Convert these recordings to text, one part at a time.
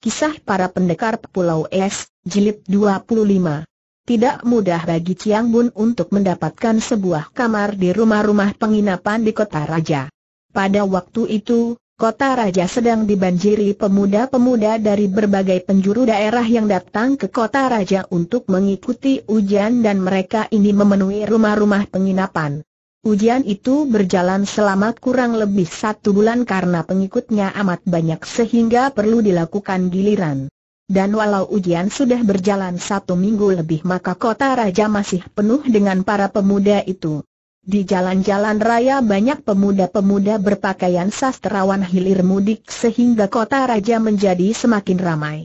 Kisah para pendekar Pulau Es, Jilid 25. Tidak mudah bagi Chiang Bun untuk mendapatkan sebuah kamar di rumah-rumah penginapan di kota raja. Pada waktu itu, kota raja sedang dibanjiri pemuda-pemuda dari berbagai penjuru daerah yang datang ke kota raja untuk mengikuti ujian dan mereka ini memenuhi rumah-rumah penginapan. Ujian itu berjalan selama kurang lebih satu bulan karena pengikutnya amat banyak sehingga perlu dilakukan giliran. Dan walau ujian sudah berjalan satu minggu lebih maka kota raja masih penuh dengan para pemuda itu. Di jalan-jalan raya banyak pemuda-pemuda berpakaian sastrawan hilir mudik sehingga kota raja menjadi semakin ramai.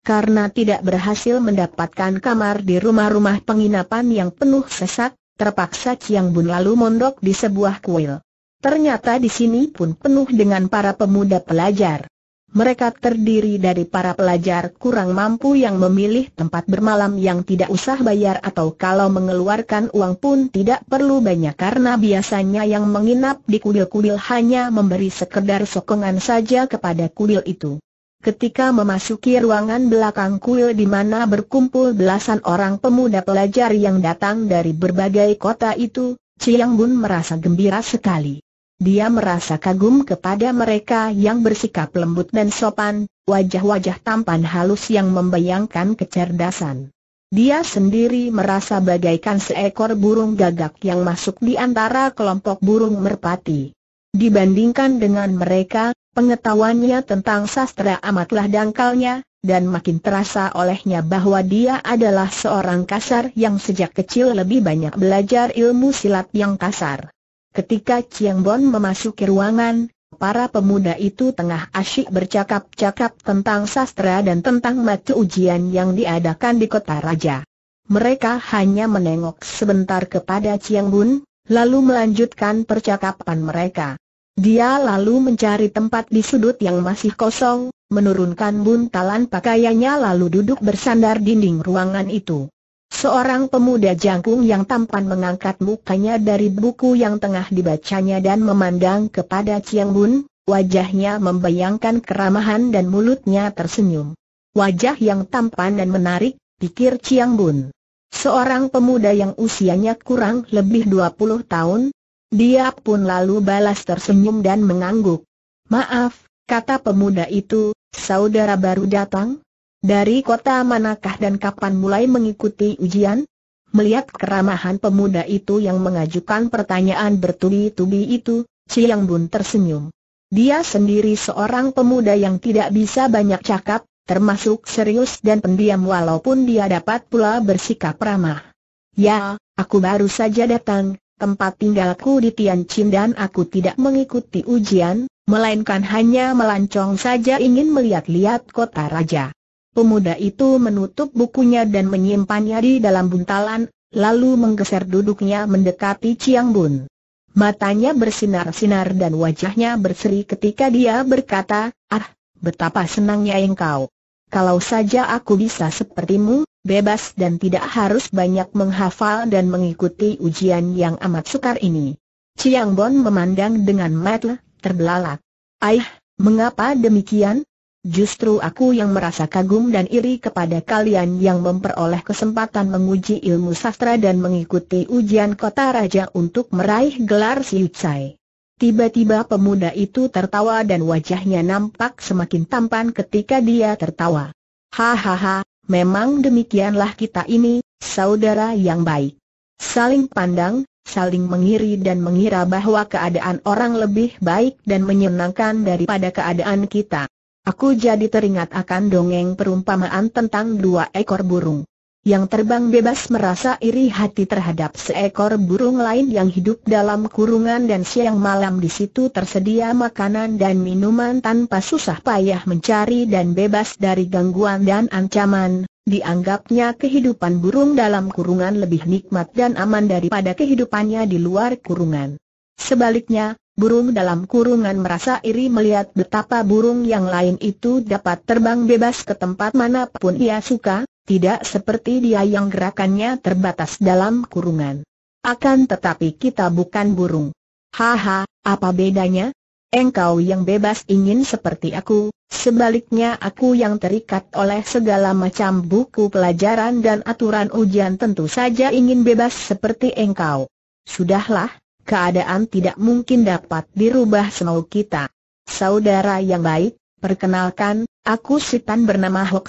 Karena tidak berhasil mendapatkan kamar di rumah-rumah penginapan yang penuh sesak, Terpaksa Chiang Bun lalu mondok di sebuah kuil. Ternyata di sini pun penuh dengan para pemuda pelajar. Mereka terdiri dari para pelajar kurang mampu yang memilih tempat bermalam yang tidak usah bayar atau kalau mengeluarkan uang pun tidak perlu banyak karena biasanya yang menginap di kuil-kuil hanya memberi sekedar sokongan saja kepada kuil itu. Ketika memasuki ruangan belakang kuil di mana berkumpul belasan orang pemuda pelajar yang datang dari berbagai kota itu, Chiang Bun merasa gembira sekali. Dia merasa kagum kepada mereka yang bersikap lembut dan sopan, wajah-wajah tampan halus yang membayangkan kecerdasan. Dia sendiri merasa bagaikan seekor burung gagak yang masuk di antara kelompok burung merpati. Dibandingkan dengan mereka, pengetahuannya tentang sastra amatlah dangkalnya, dan makin terasa olehnya bahwa dia adalah seorang kasar yang sejak kecil lebih banyak belajar ilmu silat yang kasar. Ketika Chiang Bon memasuki ruangan, para pemuda itu tengah asyik bercakap-cakap tentang sastra dan tentang mata ujian yang diadakan di kota raja. Mereka hanya menengok sebentar kepada Chiang Bun, lalu melanjutkan percakapan mereka. Dia lalu mencari tempat di sudut yang masih kosong, menurunkan buntalan pakaiannya lalu duduk bersandar dinding ruangan itu. Seorang pemuda jangkung yang tampan mengangkat mukanya dari buku yang tengah dibacanya dan memandang kepada Ciang Bun, wajahnya membayangkan keramahan dan mulutnya tersenyum. Wajah yang tampan dan menarik, pikir Ciang Bun. Seorang pemuda yang usianya kurang lebih 20 tahun, dia pun lalu balas tersenyum dan mengangguk. Maaf, kata pemuda itu, saudara baru datang? Dari kota manakah dan kapan mulai mengikuti ujian? Melihat keramahan pemuda itu yang mengajukan pertanyaan bertubi-tubi itu, Ciyang Bun tersenyum. Dia sendiri seorang pemuda yang tidak bisa banyak cakap, termasuk serius dan pendiam walaupun dia dapat pula bersikap ramah. Ya, aku baru saja datang, tempat tinggalku di Tianjin dan aku tidak mengikuti ujian, melainkan hanya melancong saja ingin melihat-lihat kota raja. Pemuda itu menutup bukunya dan menyimpannya di dalam buntalan, lalu menggeser duduknya mendekati Chiang Bun. Matanya bersinar-sinar dan wajahnya berseri ketika dia berkata, Ah, betapa senangnya engkau. Kalau saja aku bisa sepertimu, bebas dan tidak harus banyak menghafal dan mengikuti ujian yang amat sukar ini. Chiang Bon memandang dengan mata terbelalak. Aih, mengapa demikian? Justru aku yang merasa kagum dan iri kepada kalian yang memperoleh kesempatan menguji ilmu sastra dan mengikuti ujian kota raja untuk meraih gelar Siutsai. Tiba-tiba pemuda itu tertawa dan wajahnya nampak semakin tampan ketika dia tertawa. Hahaha, Memang demikianlah kita ini, saudara yang baik. Saling pandang, saling mengiri dan mengira bahwa keadaan orang lebih baik dan menyenangkan daripada keadaan kita. Aku jadi teringat akan dongeng perumpamaan tentang dua ekor burung yang terbang bebas merasa iri hati terhadap seekor burung lain yang hidup dalam kurungan dan siang malam di situ tersedia makanan dan minuman tanpa susah payah mencari dan bebas dari gangguan dan ancaman. Dianggapnya kehidupan burung dalam kurungan lebih nikmat dan aman daripada kehidupannya di luar kurungan. Sebaliknya, Burung dalam kurungan merasa iri melihat betapa burung yang lain itu dapat terbang bebas ke tempat manapun ia suka, tidak seperti dia yang gerakannya terbatas dalam kurungan. Akan tetapi kita bukan burung. Haha, apa bedanya? Engkau yang bebas ingin seperti aku, sebaliknya aku yang terikat oleh segala macam buku pelajaran dan aturan ujian tentu saja ingin bebas seperti engkau. Sudahlah, keadaan tidak mungkin dapat dirubah semau kita. Saudara yang baik, perkenalkan, aku Sitan bernama Hok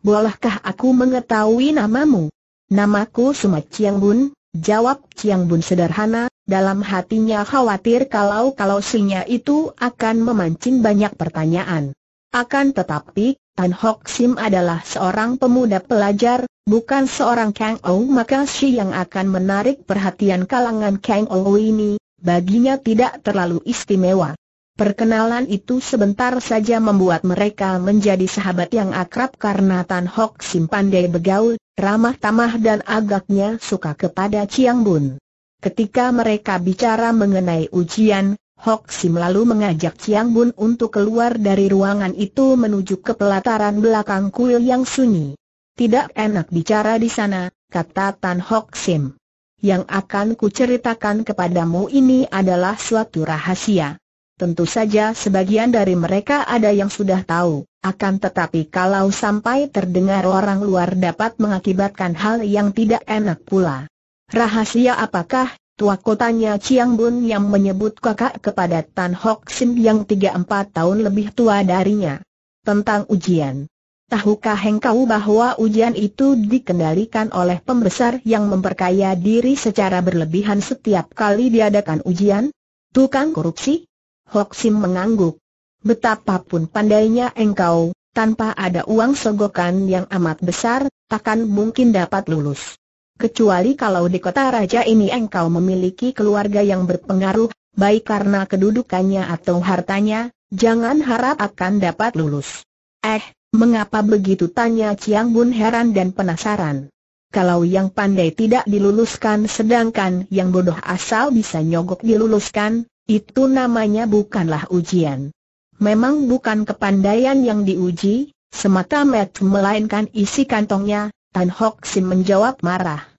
Bolehkah aku mengetahui namamu? Namaku Sumat Chiang Bun, jawab Chiang Bun sederhana, dalam hatinya khawatir kalau-kalau sinya itu akan memancing banyak pertanyaan. Akan tetapi, Tan Hock Sim adalah seorang pemuda pelajar, bukan seorang Kang Ou maka si yang akan menarik perhatian kalangan Kang Ou ini, baginya tidak terlalu istimewa. Perkenalan itu sebentar saja membuat mereka menjadi sahabat yang akrab karena Tan Hock Sim pandai begaul, ramah tamah dan agaknya suka kepada Chiang Bun. Ketika mereka bicara mengenai ujian, Hock Sim lalu mengajak Chiang Bun untuk keluar dari ruangan itu menuju ke pelataran belakang kuil yang sunyi. Tidak enak bicara di sana, kata Tan Hock Sim. Yang akan kuceritakan kepadamu ini adalah suatu rahasia. Tentu saja sebagian dari mereka ada yang sudah tahu, akan tetapi kalau sampai terdengar orang luar dapat mengakibatkan hal yang tidak enak pula. Rahasia apakah, tua kotanya Chiang Bun yang menyebut kakak kepada Tan Hock Sin yang 34 tahun lebih tua darinya. Tentang ujian. Tahukah engkau bahwa ujian itu dikendalikan oleh pembesar yang memperkaya diri secara berlebihan setiap kali diadakan ujian? Tukang korupsi? Hoksim mengangguk. Betapapun pandainya engkau, tanpa ada uang sogokan yang amat besar, takkan mungkin dapat lulus. Kecuali kalau di kota raja ini engkau memiliki keluarga yang berpengaruh, baik karena kedudukannya atau hartanya, jangan harap akan dapat lulus. Eh, mengapa begitu tanya Chiang Bun heran dan penasaran. Kalau yang pandai tidak diluluskan sedangkan yang bodoh asal bisa nyogok diluluskan, itu namanya bukanlah ujian. Memang bukan kepandaian yang diuji, semata-mata melainkan isi kantongnya, Tan Hok Sim menjawab marah.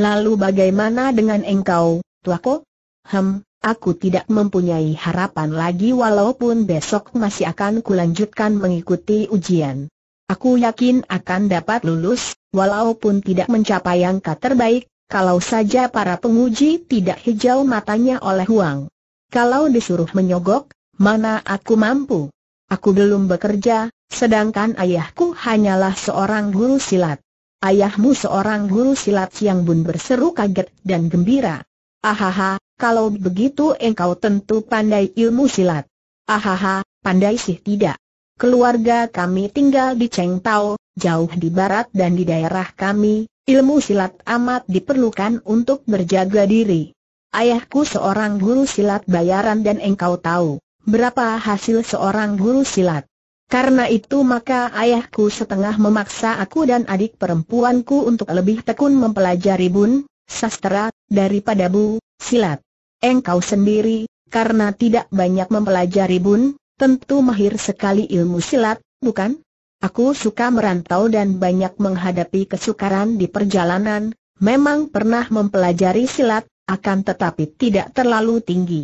Lalu bagaimana dengan engkau, tuako? Hem, aku tidak mempunyai harapan lagi walaupun besok masih akan kulanjutkan mengikuti ujian. Aku yakin akan dapat lulus, walaupun tidak mencapai angka terbaik, kalau saja para penguji tidak hijau matanya oleh uang. Kalau disuruh menyogok, mana aku mampu? Aku belum bekerja, sedangkan ayahku hanyalah seorang guru silat. Ayahmu seorang guru silat yang Bun berseru kaget dan gembira. Ahaha, kalau begitu engkau tentu pandai ilmu silat. Ahaha, pandai sih tidak. Keluarga kami tinggal di Cheng Tao, jauh di barat dan di daerah kami, ilmu silat amat diperlukan untuk berjaga diri. Ayahku seorang guru silat bayaran dan engkau tahu, berapa hasil seorang guru silat. Karena itu maka ayahku setengah memaksa aku dan adik perempuanku untuk lebih tekun mempelajari bun, sastra, daripada bu, silat. Engkau sendiri, karena tidak banyak mempelajari bun, tentu mahir sekali ilmu silat, bukan? Aku suka merantau dan banyak menghadapi kesukaran di perjalanan, memang pernah mempelajari silat, akan tetapi tidak terlalu tinggi.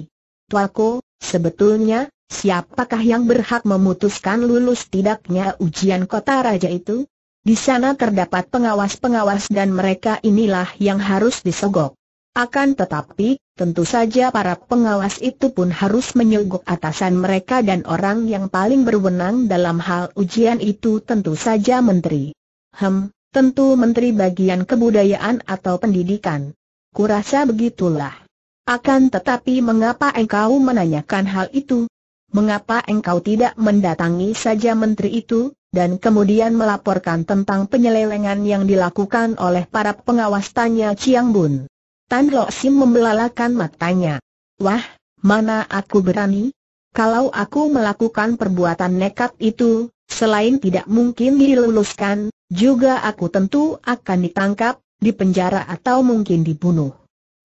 Tuaku, sebetulnya, siapakah yang berhak memutuskan lulus tidaknya ujian kota raja itu? Di sana terdapat pengawas-pengawas dan mereka inilah yang harus disogok. Akan tetapi, tentu saja para pengawas itu pun harus menyogok atasan mereka dan orang yang paling berwenang dalam hal ujian itu tentu saja menteri. Hem, tentu menteri bagian kebudayaan atau pendidikan. Kurasa begitulah. Akan tetapi mengapa engkau menanyakan hal itu? Mengapa engkau tidak mendatangi saja menteri itu, dan kemudian melaporkan tentang penyelewengan yang dilakukan oleh para pengawas tanya Chiang Bun? Tan Lo Sim membelalakan matanya. Wah, mana aku berani? Kalau aku melakukan perbuatan nekat itu, selain tidak mungkin diluluskan, juga aku tentu akan ditangkap, di penjara atau mungkin dibunuh.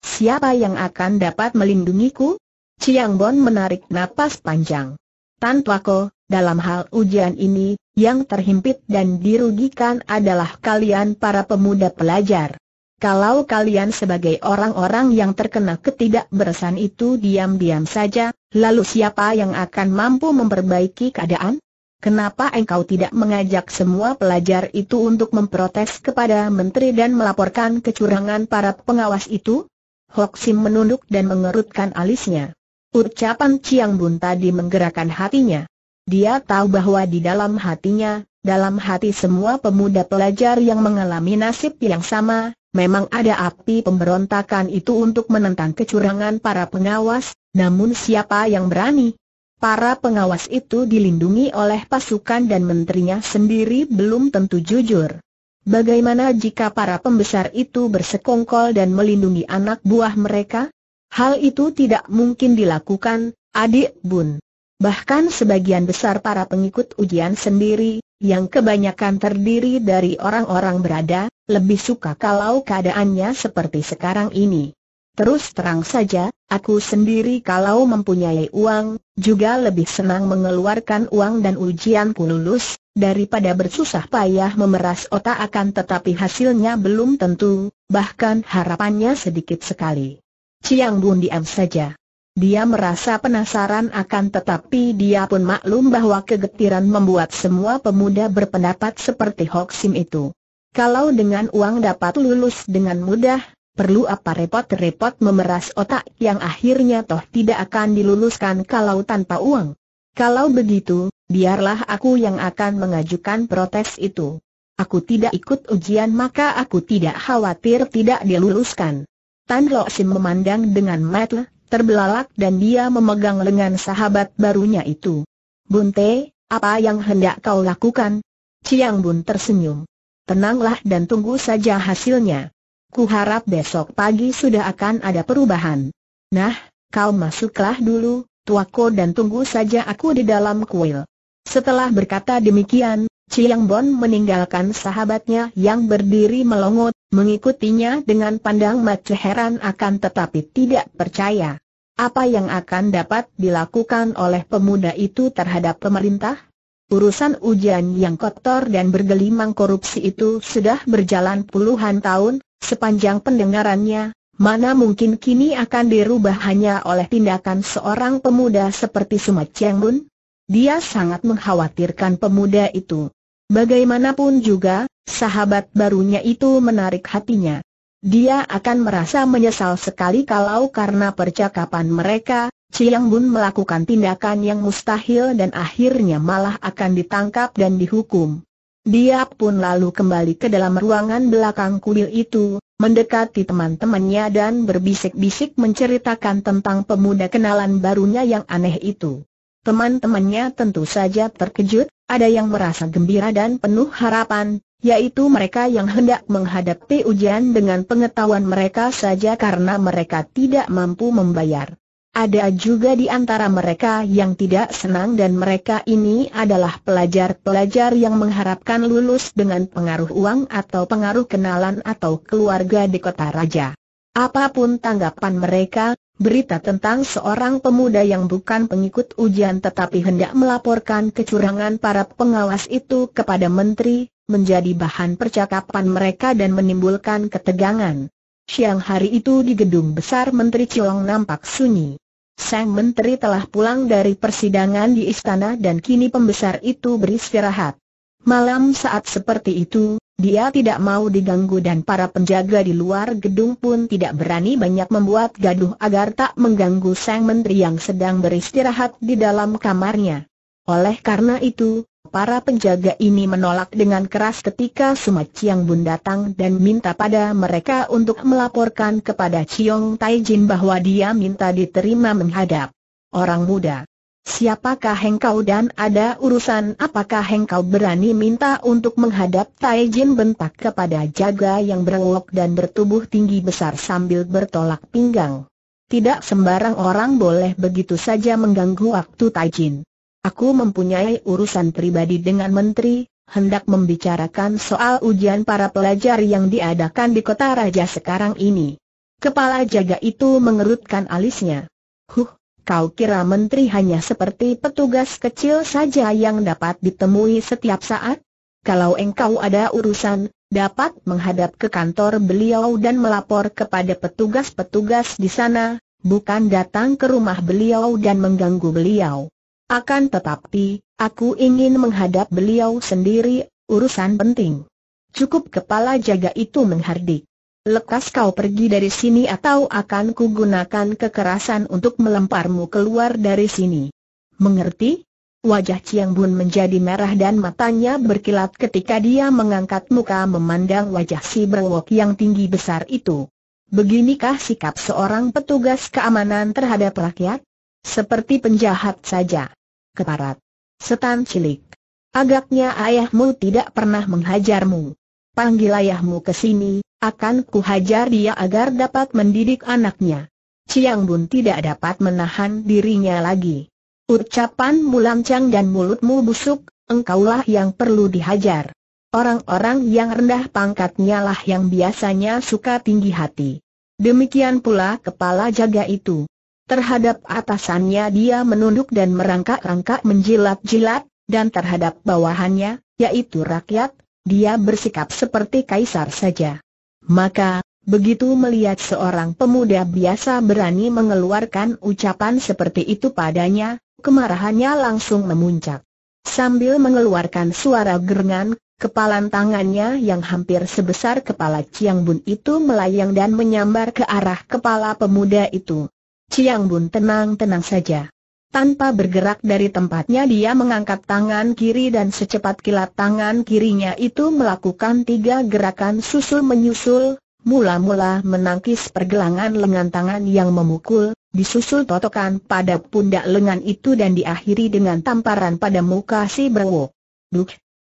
Siapa yang akan dapat melindungiku? Chiang Bon menarik napas panjang. Tan Tuako, dalam hal ujian ini, yang terhimpit dan dirugikan adalah kalian para pemuda pelajar. Kalau kalian sebagai orang-orang yang terkena ketidakberesan itu diam-diam saja, lalu siapa yang akan mampu memperbaiki keadaan? Kenapa engkau tidak mengajak semua pelajar itu untuk memprotes kepada menteri dan melaporkan kecurangan para pengawas itu? Hok Sim menunduk dan mengerutkan alisnya. Ucapan Chiang Bun tadi menggerakkan hatinya. Dia tahu bahwa di dalam hatinya, dalam hati semua pemuda pelajar yang mengalami nasib yang sama, memang ada api pemberontakan itu untuk menentang kecurangan para pengawas, namun siapa yang berani? Para pengawas itu dilindungi oleh pasukan dan menterinya sendiri belum tentu jujur. Bagaimana jika para pembesar itu bersekongkol dan melindungi anak buah mereka? Hal itu tidak mungkin dilakukan, adik bun. Bahkan sebagian besar para pengikut ujian sendiri, yang kebanyakan terdiri dari orang-orang berada, lebih suka kalau keadaannya seperti sekarang ini. Terus terang saja, aku sendiri kalau mempunyai uang, juga lebih senang mengeluarkan uang dan ujianku lulus, daripada bersusah payah memeras otak akan tetapi hasilnya belum tentu, bahkan harapannya sedikit sekali. Ciang Bun diam saja. Dia merasa penasaran akan tetapi dia pun maklum bahwa kegetiran membuat semua pemuda berpendapat seperti Hoksim itu. Kalau dengan uang dapat lulus dengan mudah, perlu apa repot-repot memeras otak yang akhirnya toh tidak akan diluluskan kalau tanpa uang. Kalau begitu, biarlah aku yang akan mengajukan protes itu. Aku tidak ikut ujian maka aku tidak khawatir tidak diluluskan. Tan Lo Sim memandang dengan mata terbelalak dan dia memegang lengan sahabat barunya itu. Bunte, apa yang hendak kau lakukan? Ciang Bun tersenyum. Tenanglah dan tunggu saja hasilnya. Ku harap besok pagi sudah akan ada perubahan. Nah, kau masuklah dulu, tuako dan tunggu saja aku di dalam kuil. Setelah berkata demikian, Chiang Bon meninggalkan sahabatnya yang berdiri melongot, mengikutinya dengan pandang mata heran akan tetapi tidak percaya. Apa yang akan dapat dilakukan oleh pemuda itu terhadap pemerintah? Urusan ujian yang kotor dan bergelimang korupsi itu sudah berjalan puluhan tahun, sepanjang pendengarannya, mana mungkin kini akan dirubah hanya oleh tindakan seorang pemuda seperti Sumat Cheng Dia sangat mengkhawatirkan pemuda itu. Bagaimanapun juga, sahabat barunya itu menarik hatinya. Dia akan merasa menyesal sekali kalau karena percakapan mereka, Chiang Bun melakukan tindakan yang mustahil dan akhirnya malah akan ditangkap dan dihukum. Dia pun lalu kembali ke dalam ruangan belakang kuil itu, mendekati teman-temannya dan berbisik-bisik menceritakan tentang pemuda kenalan barunya yang aneh itu. Teman-temannya tentu saja terkejut, ada yang merasa gembira dan penuh harapan, yaitu mereka yang hendak menghadapi ujian dengan pengetahuan mereka saja karena mereka tidak mampu membayar. Ada juga di antara mereka yang tidak senang dan mereka ini adalah pelajar-pelajar yang mengharapkan lulus dengan pengaruh uang atau pengaruh kenalan atau keluarga di kota raja. Apapun tanggapan mereka, berita tentang seorang pemuda yang bukan pengikut ujian tetapi hendak melaporkan kecurangan para pengawas itu kepada menteri, menjadi bahan percakapan mereka dan menimbulkan ketegangan. Siang hari itu di gedung besar Menteri Chiong nampak sunyi. Sang Menteri telah pulang dari persidangan di istana dan kini pembesar itu beristirahat. Malam saat seperti itu, dia tidak mau diganggu dan para penjaga di luar gedung pun tidak berani banyak membuat gaduh agar tak mengganggu sang menteri yang sedang beristirahat di dalam kamarnya. Oleh karena itu, Para penjaga ini menolak dengan keras ketika Suma Chiang Bun datang dan minta pada mereka untuk melaporkan kepada Chiong Tai Jin bahwa dia minta diterima menghadap orang muda. Siapakah engkau dan ada urusan apakah engkau berani minta untuk menghadap Tai Jin bentak kepada jaga yang berlok dan bertubuh tinggi besar sambil bertolak pinggang. Tidak sembarang orang boleh begitu saja mengganggu waktu Tai Jin. Aku mempunyai urusan pribadi dengan menteri, hendak membicarakan soal ujian para pelajar yang diadakan di kota raja sekarang ini. Kepala jaga itu mengerutkan alisnya. Huh, kau kira menteri hanya seperti petugas kecil saja yang dapat ditemui setiap saat? Kalau engkau ada urusan, dapat menghadap ke kantor beliau dan melapor kepada petugas-petugas di sana, bukan datang ke rumah beliau dan mengganggu beliau. Akan tetapi, aku ingin menghadap beliau sendiri, urusan penting. Cukup kepala jaga itu menghardik. Lekas kau pergi dari sini atau akan kugunakan kekerasan untuk melemparmu keluar dari sini. Mengerti? Wajah Chiang Bun menjadi merah dan matanya berkilat ketika dia mengangkat muka memandang wajah si berwok yang tinggi besar itu. Beginikah sikap seorang petugas keamanan terhadap rakyat? Seperti penjahat saja. Keparat. Setan cilik. Agaknya ayahmu tidak pernah menghajarmu. Panggil ayahmu ke sini, akan kuhajar dia agar dapat mendidik anaknya. Ciang Bun tidak dapat menahan dirinya lagi. Ucapanmu lancang dan mulutmu busuk, engkaulah yang perlu dihajar. Orang-orang yang rendah pangkatnya lah yang biasanya suka tinggi hati. Demikian pula kepala jaga itu. Terhadap atasannya dia menunduk dan merangkak-rangkak menjilat-jilat, dan terhadap bawahannya, yaitu rakyat, dia bersikap seperti kaisar saja. Maka, begitu melihat seorang pemuda biasa berani mengeluarkan ucapan seperti itu padanya, kemarahannya langsung memuncak. Sambil mengeluarkan suara gerengan, kepalan tangannya yang hampir sebesar kepala Ciang Bun itu melayang dan menyambar ke arah kepala pemuda itu. Ciang Bun tenang-tenang saja. Tanpa bergerak dari tempatnya dia mengangkat tangan kiri dan secepat kilat tangan kirinya itu melakukan tiga gerakan susul-menyusul, mula-mula menangkis pergelangan lengan tangan yang memukul, disusul totokan pada pundak lengan itu dan diakhiri dengan tamparan pada muka si Brewo. Duk,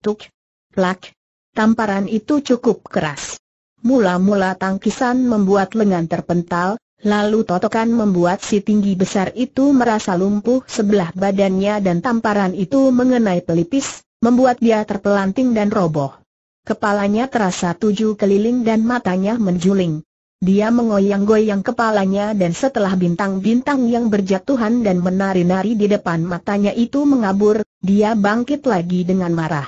tuk, plak. Tamparan itu cukup keras. Mula-mula tangkisan membuat lengan terpental, Lalu totokan membuat si tinggi besar itu merasa lumpuh sebelah badannya dan tamparan itu mengenai pelipis, membuat dia terpelanting dan roboh. Kepalanya terasa tujuh keliling dan matanya menjuling. Dia mengoyang-goyang kepalanya dan setelah bintang-bintang yang berjatuhan dan menari-nari di depan matanya itu mengabur, dia bangkit lagi dengan marah.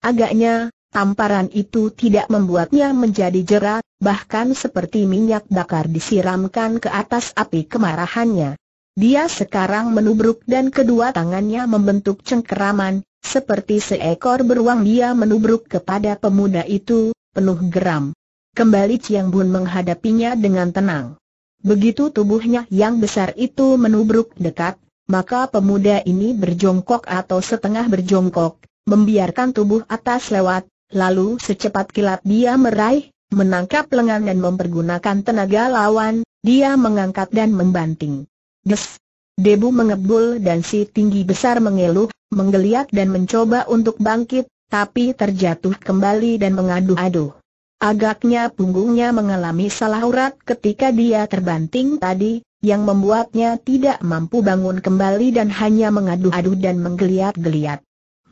Agaknya, Tamparan itu tidak membuatnya menjadi jerat, bahkan seperti minyak bakar disiramkan ke atas api kemarahannya. Dia sekarang menubruk dan kedua tangannya membentuk cengkeraman, seperti seekor beruang dia menubruk kepada pemuda itu, penuh geram. Kembali Chiang Bun menghadapinya dengan tenang. Begitu tubuhnya yang besar itu menubruk dekat, maka pemuda ini berjongkok atau setengah berjongkok, membiarkan tubuh atas lewat, Lalu secepat kilat dia meraih, menangkap lengan dan mempergunakan tenaga lawan, dia mengangkat dan membanting. Des! Debu mengebul dan si tinggi besar mengeluh, menggeliat dan mencoba untuk bangkit, tapi terjatuh kembali dan mengadu-adu. Agaknya punggungnya mengalami salah urat ketika dia terbanting tadi, yang membuatnya tidak mampu bangun kembali dan hanya mengadu-adu dan menggeliat-geliat.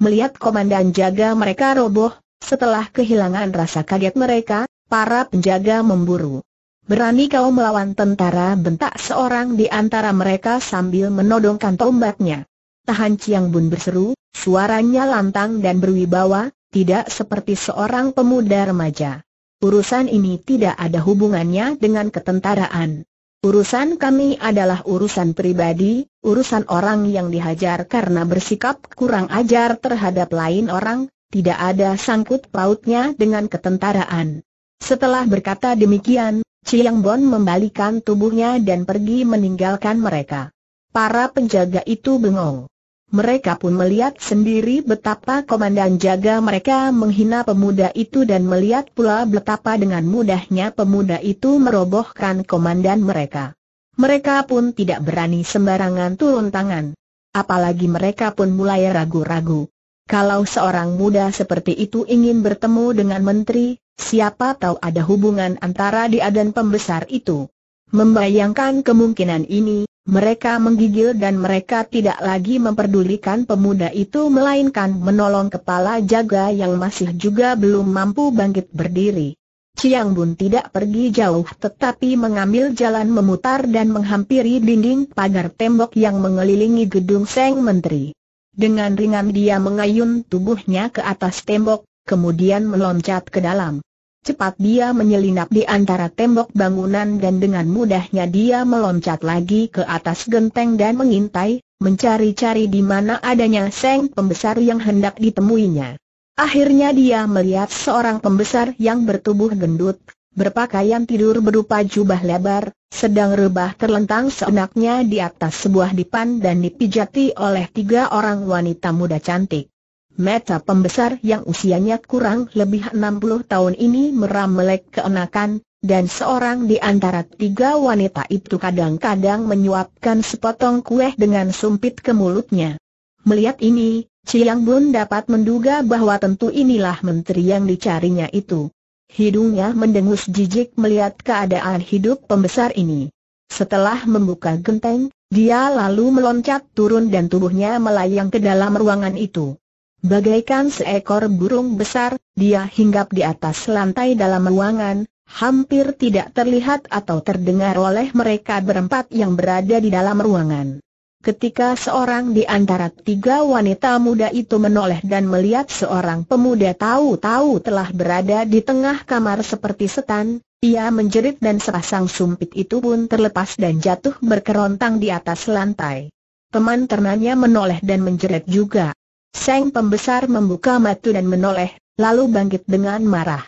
Melihat komandan jaga mereka roboh, setelah kehilangan rasa kaget mereka, para penjaga memburu. Berani kau melawan tentara bentak seorang di antara mereka sambil menodongkan tombaknya. Tahan Chiang Bun berseru, suaranya lantang dan berwibawa, tidak seperti seorang pemuda remaja. Urusan ini tidak ada hubungannya dengan ketentaraan. Urusan kami adalah urusan pribadi, urusan orang yang dihajar karena bersikap kurang ajar terhadap lain orang, tidak ada sangkut pautnya dengan ketentaraan. Setelah berkata demikian, Chiang Bon membalikan tubuhnya dan pergi meninggalkan mereka. Para penjaga itu bengong. Mereka pun melihat sendiri betapa komandan jaga mereka menghina pemuda itu dan melihat pula betapa dengan mudahnya pemuda itu merobohkan komandan mereka. Mereka pun tidak berani sembarangan turun tangan. Apalagi mereka pun mulai ragu-ragu. Kalau seorang muda seperti itu ingin bertemu dengan menteri, siapa tahu ada hubungan antara dia dan pembesar itu. Membayangkan kemungkinan ini, mereka menggigil dan mereka tidak lagi memperdulikan pemuda itu melainkan menolong kepala jaga yang masih juga belum mampu bangkit berdiri. Ciang Bun tidak pergi jauh tetapi mengambil jalan memutar dan menghampiri dinding pagar tembok yang mengelilingi gedung Seng Menteri. Dengan ringan dia mengayun tubuhnya ke atas tembok, kemudian meloncat ke dalam. Cepat dia menyelinap di antara tembok bangunan dan dengan mudahnya dia meloncat lagi ke atas genteng dan mengintai, mencari-cari di mana adanya seng pembesar yang hendak ditemuinya. Akhirnya dia melihat seorang pembesar yang bertubuh gendut, berpakaian tidur berupa jubah lebar, sedang rebah terlentang seenaknya di atas sebuah dipan dan dipijati oleh tiga orang wanita muda cantik. Meta pembesar yang usianya kurang lebih 60 tahun ini meram melek keenakan, dan seorang di antara tiga wanita itu kadang-kadang menyuapkan sepotong kue dengan sumpit ke mulutnya. Melihat ini, Chiang Bun dapat menduga bahwa tentu inilah menteri yang dicarinya itu. Hidungnya mendengus jijik melihat keadaan hidup pembesar ini. Setelah membuka genteng, dia lalu meloncat turun dan tubuhnya melayang ke dalam ruangan itu. Bagaikan seekor burung besar, dia hinggap di atas lantai dalam ruangan, hampir tidak terlihat atau terdengar oleh mereka berempat yang berada di dalam ruangan ketika seorang di antara tiga wanita muda itu menoleh dan melihat seorang pemuda tahu-tahu telah berada di tengah kamar seperti setan, ia menjerit dan sepasang sumpit itu pun terlepas dan jatuh berkerontang di atas lantai. teman ternanya menoleh dan menjerit juga. Seng pembesar membuka mata dan menoleh, lalu bangkit dengan marah.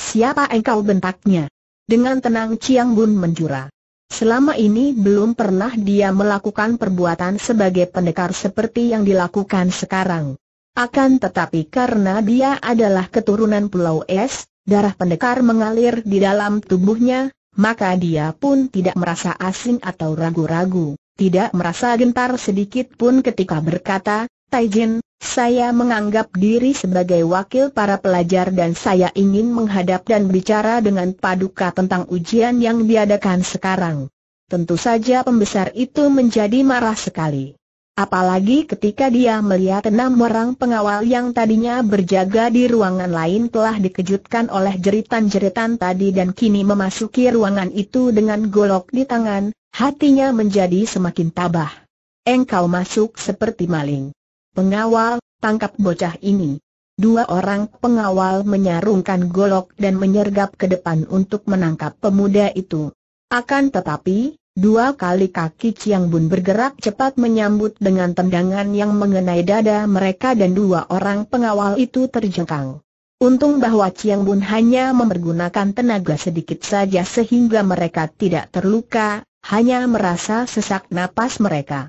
Siapa engkau bentaknya? Dengan tenang Ciang Bun menjura. Selama ini belum pernah dia melakukan perbuatan sebagai pendekar seperti yang dilakukan sekarang. Akan tetapi karena dia adalah keturunan Pulau Es, darah pendekar mengalir di dalam tubuhnya, maka dia pun tidak merasa asing atau ragu-ragu, tidak merasa gentar sedikit pun ketika berkata, Taijin, saya menganggap diri sebagai wakil para pelajar dan saya ingin menghadap dan bicara dengan Paduka tentang ujian yang diadakan sekarang. Tentu saja pembesar itu menjadi marah sekali. Apalagi ketika dia melihat enam orang pengawal yang tadinya berjaga di ruangan lain telah dikejutkan oleh jeritan-jeritan tadi dan kini memasuki ruangan itu dengan golok di tangan, hatinya menjadi semakin tabah. Engkau masuk seperti maling. Pengawal, tangkap bocah ini. Dua orang pengawal menyarungkan golok dan menyergap ke depan untuk menangkap pemuda itu. Akan tetapi, dua kali kaki Chiang Bun bergerak cepat menyambut dengan tendangan yang mengenai dada mereka dan dua orang pengawal itu terjengkang. Untung bahwa Chiang Bun hanya mempergunakan tenaga sedikit saja sehingga mereka tidak terluka, hanya merasa sesak napas mereka.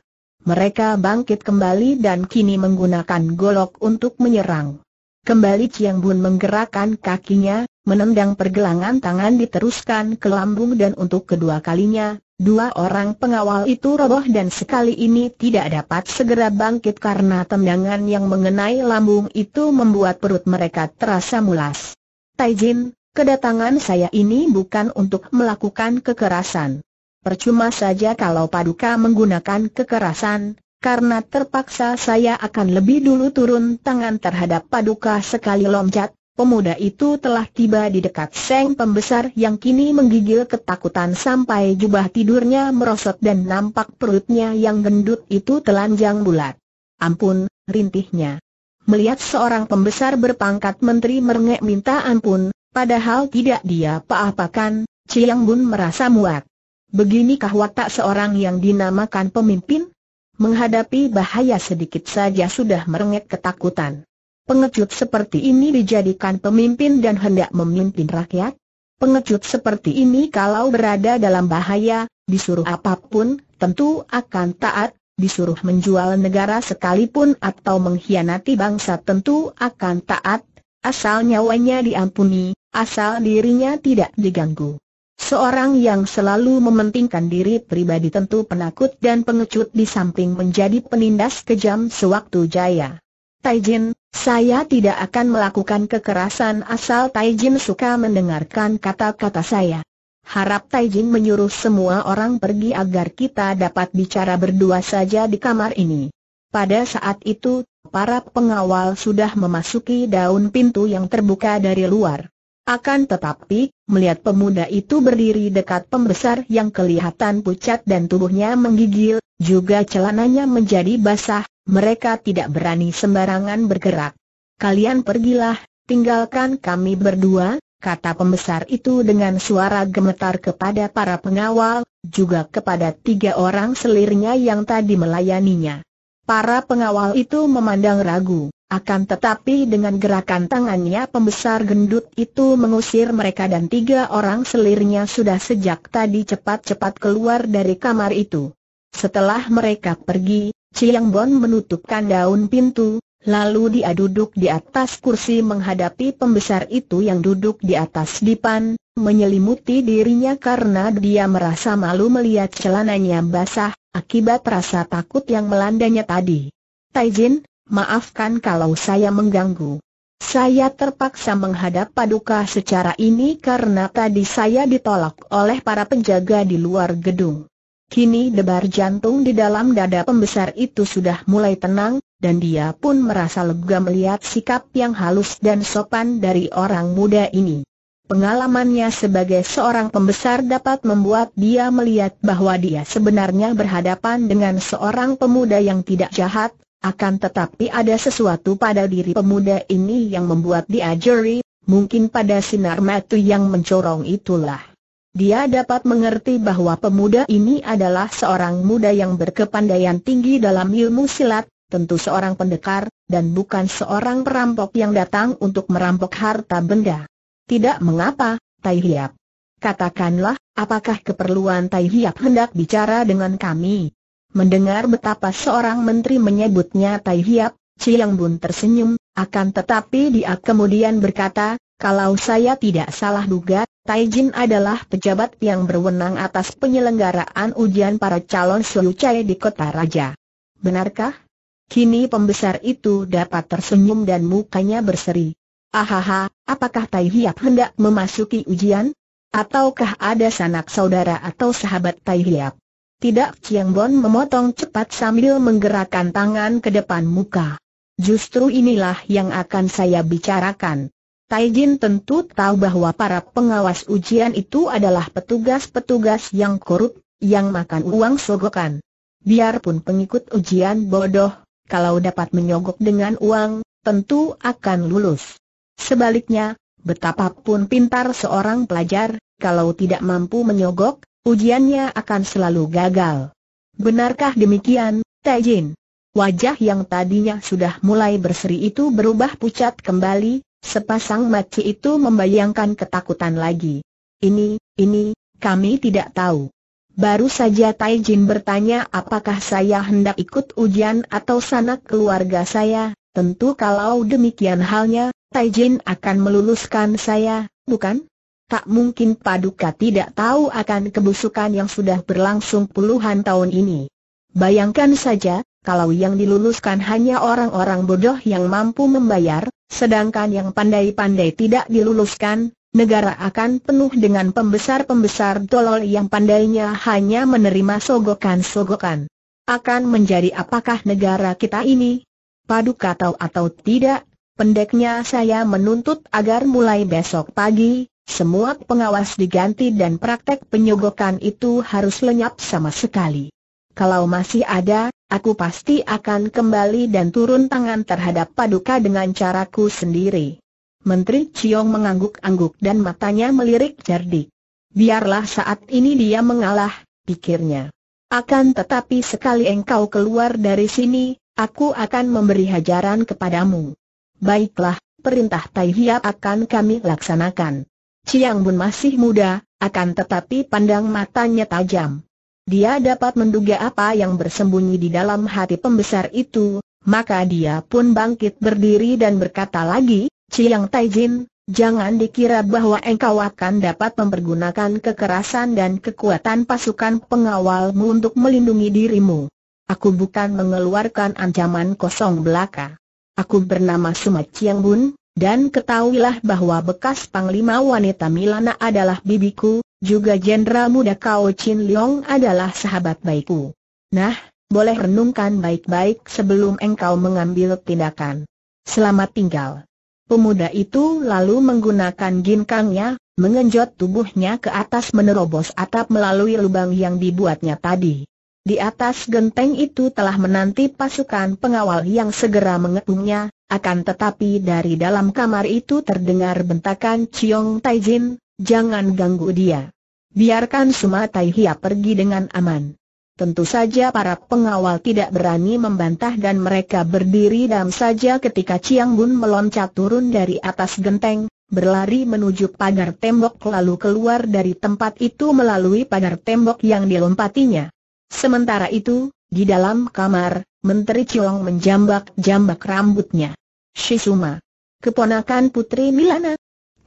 Mereka bangkit kembali dan kini menggunakan golok untuk menyerang. Kembali Chiang Bun menggerakkan kakinya, menendang pergelangan tangan diteruskan ke lambung dan untuk kedua kalinya, dua orang pengawal itu roboh dan sekali ini tidak dapat segera bangkit karena tendangan yang mengenai lambung itu membuat perut mereka terasa mulas. Taijin, kedatangan saya ini bukan untuk melakukan kekerasan. Percuma saja kalau Paduka menggunakan kekerasan, karena terpaksa saya akan lebih dulu turun tangan terhadap Paduka sekali loncat, pemuda itu telah tiba di dekat Seng Pembesar yang kini menggigil ketakutan sampai jubah tidurnya merosot dan nampak perutnya yang gendut itu telanjang bulat. Ampun, rintihnya. Melihat seorang pembesar berpangkat menteri merengek minta ampun, padahal tidak dia apa-apakan, Ciang Bun merasa muak. Beginikah watak seorang yang dinamakan pemimpin? Menghadapi bahaya sedikit saja sudah merengek ketakutan. Pengecut seperti ini dijadikan pemimpin dan hendak memimpin rakyat? Pengecut seperti ini kalau berada dalam bahaya, disuruh apapun, tentu akan taat, disuruh menjual negara sekalipun atau mengkhianati bangsa tentu akan taat, asal nyawanya diampuni, asal dirinya tidak diganggu. Seorang yang selalu mementingkan diri pribadi tentu penakut dan pengecut di samping menjadi penindas kejam sewaktu jaya. Taijin, saya tidak akan melakukan kekerasan asal Taijin suka mendengarkan kata-kata saya. Harap Taijin menyuruh semua orang pergi agar kita dapat bicara berdua saja di kamar ini. Pada saat itu, para pengawal sudah memasuki daun pintu yang terbuka dari luar. Akan tetapi, melihat pemuda itu berdiri dekat pembesar yang kelihatan pucat dan tubuhnya menggigil, juga celananya menjadi basah, mereka tidak berani sembarangan bergerak. Kalian pergilah, tinggalkan kami berdua, kata pembesar itu dengan suara gemetar kepada para pengawal, juga kepada tiga orang selirnya yang tadi melayaninya. Para pengawal itu memandang ragu, akan tetapi dengan gerakan tangannya pembesar gendut itu mengusir mereka dan tiga orang selirnya sudah sejak tadi cepat-cepat keluar dari kamar itu. Setelah mereka pergi, Chiang Bon menutupkan daun pintu, lalu dia duduk di atas kursi menghadapi pembesar itu yang duduk di atas dipan, menyelimuti dirinya karena dia merasa malu melihat celananya basah, akibat rasa takut yang melandanya tadi. Taijin, maafkan kalau saya mengganggu. Saya terpaksa menghadap paduka secara ini karena tadi saya ditolak oleh para penjaga di luar gedung. Kini debar jantung di dalam dada pembesar itu sudah mulai tenang, dan dia pun merasa lega melihat sikap yang halus dan sopan dari orang muda ini. Pengalamannya sebagai seorang pembesar dapat membuat dia melihat bahwa dia sebenarnya berhadapan dengan seorang pemuda yang tidak jahat, akan tetapi ada sesuatu pada diri pemuda ini yang membuat dia jeri, mungkin pada sinar mata yang mencorong itulah. Dia dapat mengerti bahwa pemuda ini adalah seorang muda yang berkepandaian tinggi dalam ilmu silat, tentu seorang pendekar, dan bukan seorang perampok yang datang untuk merampok harta benda. Tidak mengapa, Tai Hiap. Katakanlah, apakah keperluan Tai Hiap hendak bicara dengan kami? Mendengar betapa seorang menteri menyebutnya Tai Hiap, Chiang Bun tersenyum, akan tetapi dia kemudian berkata, kalau saya tidak salah duga, Tai Jin adalah pejabat yang berwenang atas penyelenggaraan ujian para calon suyucai di kota raja. Benarkah? Kini pembesar itu dapat tersenyum dan mukanya berseri. Ahaha, apakah Tai Hiap hendak memasuki ujian? Ataukah ada sanak saudara atau sahabat Tai Hiap? Tidak Chiang Bon memotong cepat sambil menggerakkan tangan ke depan muka. Justru inilah yang akan saya bicarakan. Tai Jin tentu tahu bahwa para pengawas ujian itu adalah petugas-petugas yang korup, yang makan uang sogokan. Biarpun pengikut ujian bodoh, kalau dapat menyogok dengan uang, tentu akan lulus. Sebaliknya, betapapun pintar seorang pelajar, kalau tidak mampu menyogok, ujiannya akan selalu gagal. Benarkah demikian, Taijin? Wajah yang tadinya sudah mulai berseri itu berubah pucat kembali, sepasang mata itu membayangkan ketakutan lagi. Ini, ini, kami tidak tahu. Baru saja Taijin bertanya apakah saya hendak ikut ujian atau sanak keluarga saya, Tentu kalau demikian halnya, Taijin akan meluluskan saya, bukan? Tak mungkin Paduka tidak tahu akan kebusukan yang sudah berlangsung puluhan tahun ini. Bayangkan saja, kalau yang diluluskan hanya orang-orang bodoh yang mampu membayar, sedangkan yang pandai-pandai tidak diluluskan, negara akan penuh dengan pembesar-pembesar tolol yang pandainya hanya menerima sogokan-sogokan. Akan menjadi apakah negara kita ini? paduka tahu atau tidak, pendeknya saya menuntut agar mulai besok pagi, semua pengawas diganti dan praktek penyogokan itu harus lenyap sama sekali. Kalau masih ada, aku pasti akan kembali dan turun tangan terhadap paduka dengan caraku sendiri. Menteri Ciong mengangguk-angguk dan matanya melirik cerdik. Biarlah saat ini dia mengalah, pikirnya. Akan tetapi sekali engkau keluar dari sini, Aku akan memberi hajaran kepadamu. Baiklah, perintah Tai Hiap akan kami laksanakan. Chiang Bun masih muda, akan tetapi pandang matanya tajam. Dia dapat menduga apa yang bersembunyi di dalam hati pembesar itu, maka dia pun bangkit berdiri dan berkata lagi, Chiang Taizin, jangan dikira bahwa engkau akan dapat mempergunakan kekerasan dan kekuatan pasukan pengawalmu untuk melindungi dirimu. Aku bukan mengeluarkan ancaman kosong belaka. Aku bernama Sumat Chiang Bun, dan ketahuilah bahwa bekas panglima wanita Milana adalah bibiku, juga jenderal muda Kao Chin Leong adalah sahabat baikku. Nah, boleh renungkan baik-baik sebelum engkau mengambil tindakan. Selamat tinggal. Pemuda itu lalu menggunakan ginkangnya, mengenjot tubuhnya ke atas menerobos atap melalui lubang yang dibuatnya tadi. Di atas genteng itu telah menanti pasukan pengawal yang segera mengepungnya, akan tetapi dari dalam kamar itu terdengar bentakan Ciong Taijin, jangan ganggu dia. Biarkan Suma Tai pergi dengan aman. Tentu saja para pengawal tidak berani membantah dan mereka berdiri diam saja ketika Chiang Bun meloncat turun dari atas genteng, berlari menuju pagar tembok lalu keluar dari tempat itu melalui pagar tembok yang dilompatinya. Sementara itu, di dalam kamar, Menteri Chiong menjambak-jambak rambutnya. Shisuma. Keponakan Putri Milana.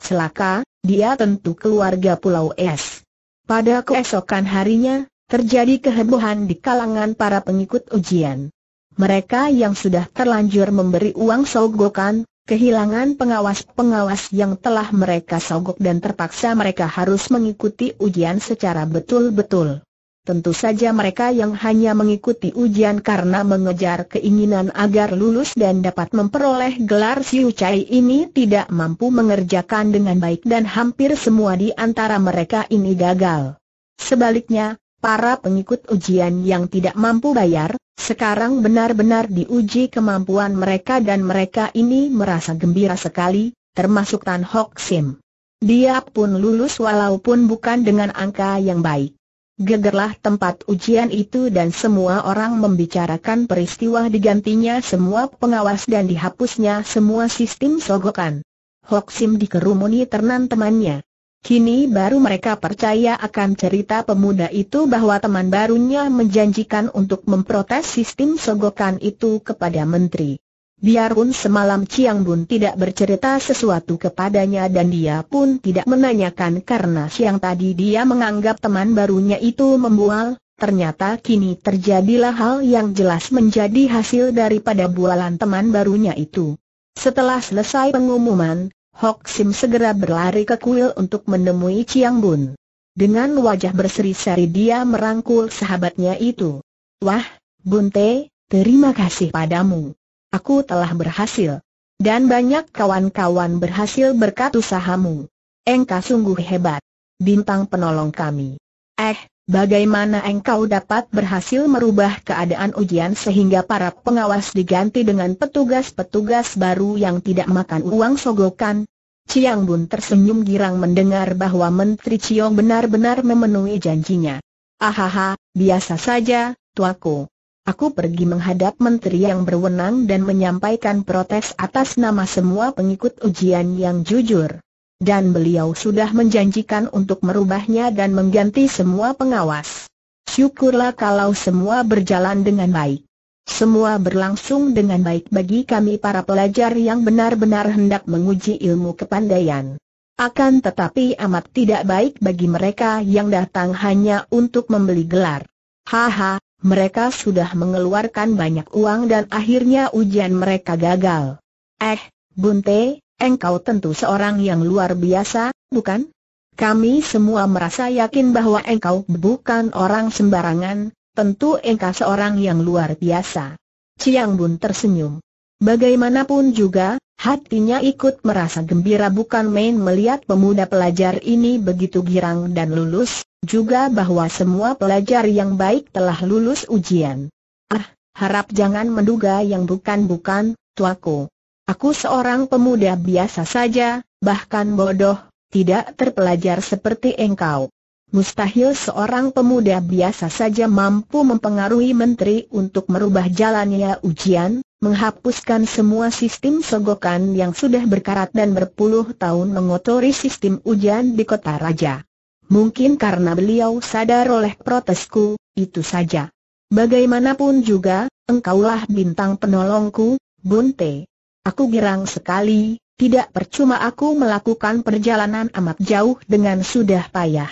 Celaka, dia tentu keluarga Pulau Es. Pada keesokan harinya, terjadi kehebohan di kalangan para pengikut ujian. Mereka yang sudah terlanjur memberi uang sogokan, kehilangan pengawas-pengawas yang telah mereka sogok dan terpaksa mereka harus mengikuti ujian secara betul-betul. Tentu saja mereka yang hanya mengikuti ujian karena mengejar keinginan agar lulus dan dapat memperoleh gelar Siu Chai ini tidak mampu mengerjakan dengan baik dan hampir semua di antara mereka ini gagal. Sebaliknya, para pengikut ujian yang tidak mampu bayar, sekarang benar-benar diuji kemampuan mereka dan mereka ini merasa gembira sekali, termasuk Tan Hok Sim. Dia pun lulus walaupun bukan dengan angka yang baik. Gegerlah tempat ujian itu dan semua orang membicarakan peristiwa digantinya semua pengawas dan dihapusnya semua sistem sogokan. Hok Sim dikerumuni ternan temannya. Kini baru mereka percaya akan cerita pemuda itu bahwa teman barunya menjanjikan untuk memprotes sistem sogokan itu kepada menteri. Biarpun semalam Chiang Bun tidak bercerita sesuatu kepadanya dan dia pun tidak menanyakan karena siang tadi dia menganggap teman barunya itu membual, ternyata kini terjadilah hal yang jelas menjadi hasil daripada bualan teman barunya itu. Setelah selesai pengumuman, Hok Sim segera berlari ke kuil untuk menemui Chiang Bun. Dengan wajah berseri-seri dia merangkul sahabatnya itu. Wah, Bunte, terima kasih padamu. Aku telah berhasil. Dan banyak kawan-kawan berhasil berkat usahamu. Engkau sungguh hebat. Bintang penolong kami. Eh, bagaimana engkau dapat berhasil merubah keadaan ujian sehingga para pengawas diganti dengan petugas-petugas baru yang tidak makan uang sogokan? Ciang Bun tersenyum girang mendengar bahwa Menteri Ciong benar-benar memenuhi janjinya. Ahaha, biasa saja, tuaku. Aku pergi menghadap menteri yang berwenang dan menyampaikan protes atas nama semua pengikut ujian yang jujur. Dan beliau sudah menjanjikan untuk merubahnya dan mengganti semua pengawas. Syukurlah kalau semua berjalan dengan baik. Semua berlangsung dengan baik bagi kami para pelajar yang benar-benar hendak menguji ilmu kepandaian. Akan tetapi amat tidak baik bagi mereka yang datang hanya untuk membeli gelar. Haha, mereka sudah mengeluarkan banyak uang dan akhirnya ujian mereka gagal. Eh, Bunte, engkau tentu seorang yang luar biasa, bukan? Kami semua merasa yakin bahwa engkau bukan orang sembarangan, tentu engkau seorang yang luar biasa. Ciang Bun tersenyum. Bagaimanapun juga, hatinya ikut merasa gembira bukan main melihat pemuda pelajar ini begitu girang dan lulus, juga bahwa semua pelajar yang baik telah lulus ujian. Ah, harap jangan menduga yang bukan-bukan, tuaku. Aku seorang pemuda biasa saja, bahkan bodoh, tidak terpelajar seperti engkau. Mustahil seorang pemuda biasa saja mampu mempengaruhi menteri untuk merubah jalannya ujian, menghapuskan semua sistem sogokan yang sudah berkarat dan berpuluh tahun mengotori sistem ujian di kota raja. Mungkin karena beliau sadar oleh protesku, itu saja. Bagaimanapun juga, engkaulah bintang penolongku, Bunte. Aku girang sekali, tidak percuma aku melakukan perjalanan amat jauh dengan sudah payah.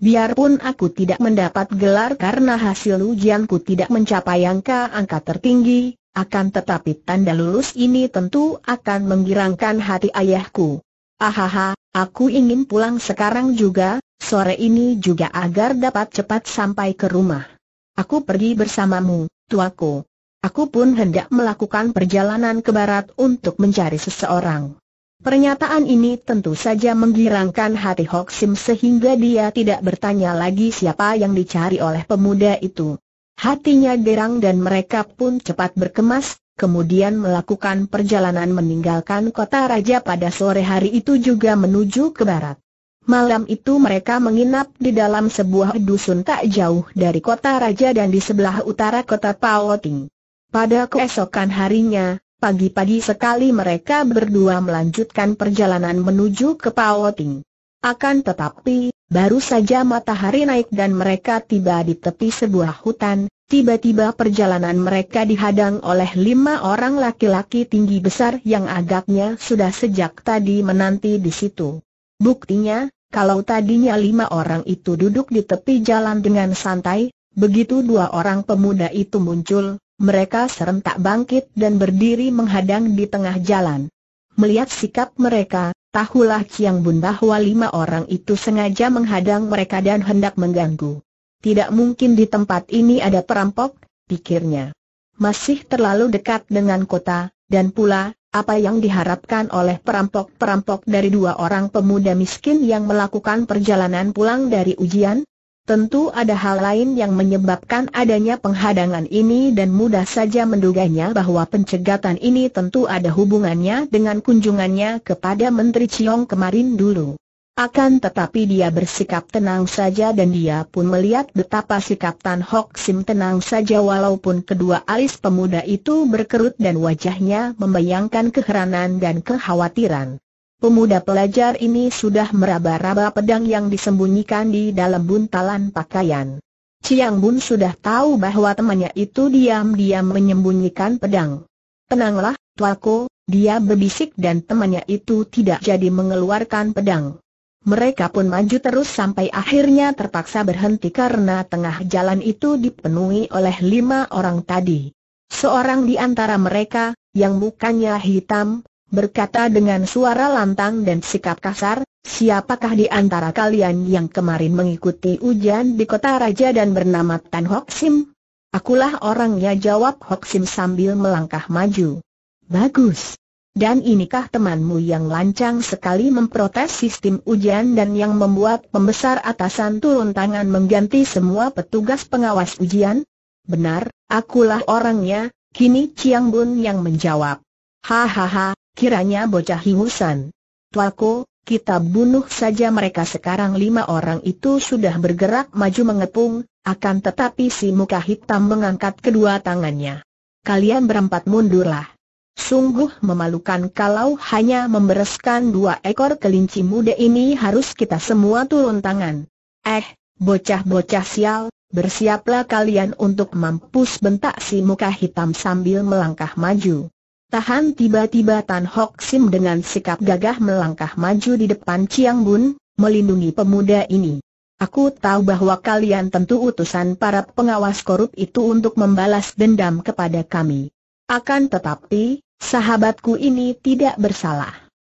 Biarpun aku tidak mendapat gelar karena hasil ujianku tidak mencapai angka-angka tertinggi, akan tetapi tanda lulus ini tentu akan menggirangkan hati ayahku. Ahaha, aku ingin pulang sekarang juga, sore ini juga agar dapat cepat sampai ke rumah. Aku pergi bersamamu, tuaku. Aku pun hendak melakukan perjalanan ke barat untuk mencari seseorang. Pernyataan ini tentu saja menggirangkan hati Hoksim sehingga dia tidak bertanya lagi siapa yang dicari oleh pemuda itu. Hatinya gerang dan mereka pun cepat berkemas, kemudian melakukan perjalanan meninggalkan kota raja pada sore hari itu juga menuju ke barat. Malam itu mereka menginap di dalam sebuah dusun tak jauh dari kota raja dan di sebelah utara kota Paoting. Pada keesokan harinya, pagi-pagi sekali mereka berdua melanjutkan perjalanan menuju ke Paoting. Akan tetapi, Baru saja matahari naik dan mereka tiba di tepi sebuah hutan, tiba-tiba perjalanan mereka dihadang oleh lima orang laki-laki tinggi besar yang agaknya sudah sejak tadi menanti di situ. Buktinya, kalau tadinya lima orang itu duduk di tepi jalan dengan santai, begitu dua orang pemuda itu muncul, mereka serentak bangkit dan berdiri menghadang di tengah jalan. Melihat sikap mereka, Tahulah Chiang Bun bahwa lima orang itu sengaja menghadang mereka dan hendak mengganggu. Tidak mungkin di tempat ini ada perampok, pikirnya. Masih terlalu dekat dengan kota, dan pula, apa yang diharapkan oleh perampok-perampok dari dua orang pemuda miskin yang melakukan perjalanan pulang dari ujian? Tentu ada hal lain yang menyebabkan adanya penghadangan ini dan mudah saja menduganya bahwa pencegatan ini tentu ada hubungannya dengan kunjungannya kepada Menteri Chiong kemarin dulu. Akan tetapi dia bersikap tenang saja dan dia pun melihat betapa sikap Tan Hock Sim tenang saja walaupun kedua alis pemuda itu berkerut dan wajahnya membayangkan keheranan dan kekhawatiran. Pemuda pelajar ini sudah meraba-raba pedang yang disembunyikan di dalam buntalan pakaian. Ciang Bun sudah tahu bahwa temannya itu diam-diam menyembunyikan pedang. Tenanglah, Tuako, dia berbisik dan temannya itu tidak jadi mengeluarkan pedang. Mereka pun maju terus sampai akhirnya terpaksa berhenti karena tengah jalan itu dipenuhi oleh lima orang tadi. Seorang di antara mereka, yang mukanya hitam, berkata dengan suara lantang dan sikap kasar, siapakah di antara kalian yang kemarin mengikuti ujian di kota raja dan bernama Tan Hok Sim? Akulah orangnya jawab Hok Sim sambil melangkah maju. Bagus. Dan inikah temanmu yang lancang sekali memprotes sistem ujian dan yang membuat pembesar atasan turun tangan mengganti semua petugas pengawas ujian? Benar, akulah orangnya, kini Chiang Bun yang menjawab. Hahaha, Kiranya bocah hingusan. Tuaku, kita bunuh saja mereka sekarang lima orang itu sudah bergerak maju mengepung, akan tetapi si muka hitam mengangkat kedua tangannya. Kalian berempat mundurlah. Sungguh memalukan kalau hanya membereskan dua ekor kelinci muda ini harus kita semua turun tangan. Eh, bocah-bocah sial, bersiaplah kalian untuk mampus bentak si muka hitam sambil melangkah maju. Tahan tiba-tiba Tan Hock Sim dengan sikap gagah melangkah maju di depan Chiang Bun, melindungi pemuda ini. Aku tahu bahwa kalian tentu utusan para pengawas korup itu untuk membalas dendam kepada kami. Akan tetapi, sahabatku ini tidak bersalah.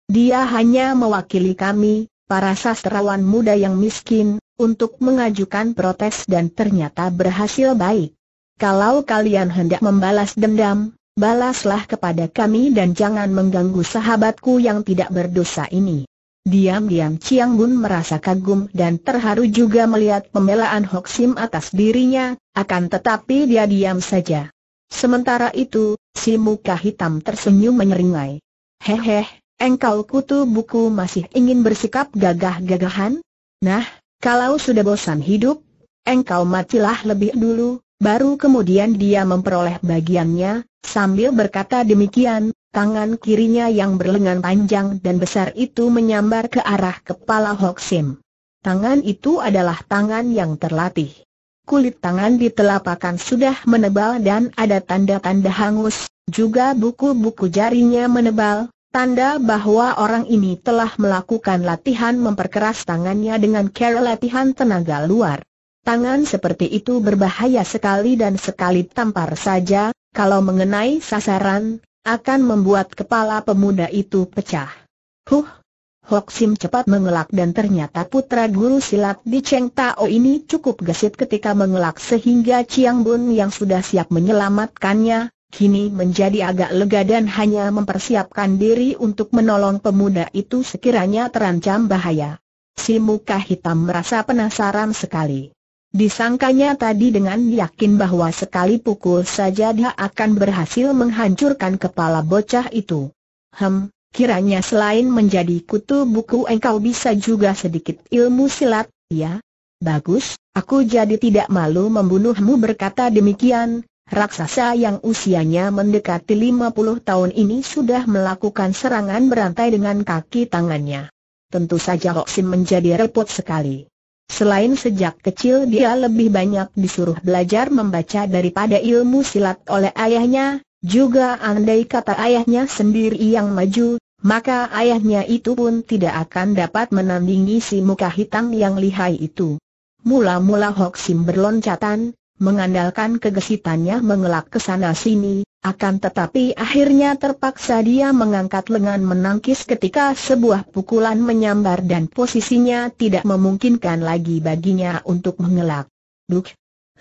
Dia hanya mewakili kami, para sastrawan muda yang miskin, untuk mengajukan protes dan ternyata berhasil baik. Kalau kalian hendak membalas dendam, balaslah kepada kami dan jangan mengganggu sahabatku yang tidak berdosa ini. Diam-diam Chiang Bun merasa kagum dan terharu juga melihat pembelaan Hok Sim atas dirinya, akan tetapi dia diam saja. Sementara itu, si muka hitam tersenyum menyeringai. Hehe, engkau kutu buku masih ingin bersikap gagah-gagahan? Nah, kalau sudah bosan hidup, engkau matilah lebih dulu, Baru kemudian dia memperoleh bagiannya, sambil berkata demikian, tangan kirinya yang berlengan panjang dan besar itu menyambar ke arah kepala Hoxim. Tangan itu adalah tangan yang terlatih. Kulit tangan di telapakan sudah menebal dan ada tanda-tanda hangus, juga buku-buku jarinya menebal, tanda bahwa orang ini telah melakukan latihan memperkeras tangannya dengan cara latihan tenaga luar. Tangan seperti itu berbahaya sekali dan sekali tampar saja, kalau mengenai sasaran, akan membuat kepala pemuda itu pecah. Huh! Hok Sim cepat mengelak dan ternyata putra guru silat di Cheng Tao ini cukup gesit ketika mengelak sehingga Chiang Bun yang sudah siap menyelamatkannya, kini menjadi agak lega dan hanya mempersiapkan diri untuk menolong pemuda itu sekiranya terancam bahaya. Si muka hitam merasa penasaran sekali. Disangkanya tadi dengan yakin bahwa sekali pukul saja dia akan berhasil menghancurkan kepala bocah itu. Hem, kiranya selain menjadi kutu buku engkau bisa juga sedikit ilmu silat, ya? Bagus, aku jadi tidak malu membunuhmu berkata demikian. Raksasa yang usianya mendekati 50 tahun ini sudah melakukan serangan berantai dengan kaki tangannya. Tentu saja Hok menjadi repot sekali. Selain sejak kecil dia lebih banyak disuruh belajar membaca daripada ilmu silat oleh ayahnya, juga andai kata ayahnya sendiri yang maju, maka ayahnya itu pun tidak akan dapat menandingi si muka hitam yang lihai itu. Mula-mula Hoksim berloncatan, mengandalkan kegesitannya mengelak ke sana sini, akan tetapi akhirnya terpaksa dia mengangkat lengan menangkis ketika sebuah pukulan menyambar dan posisinya tidak memungkinkan lagi baginya untuk mengelak. Duk!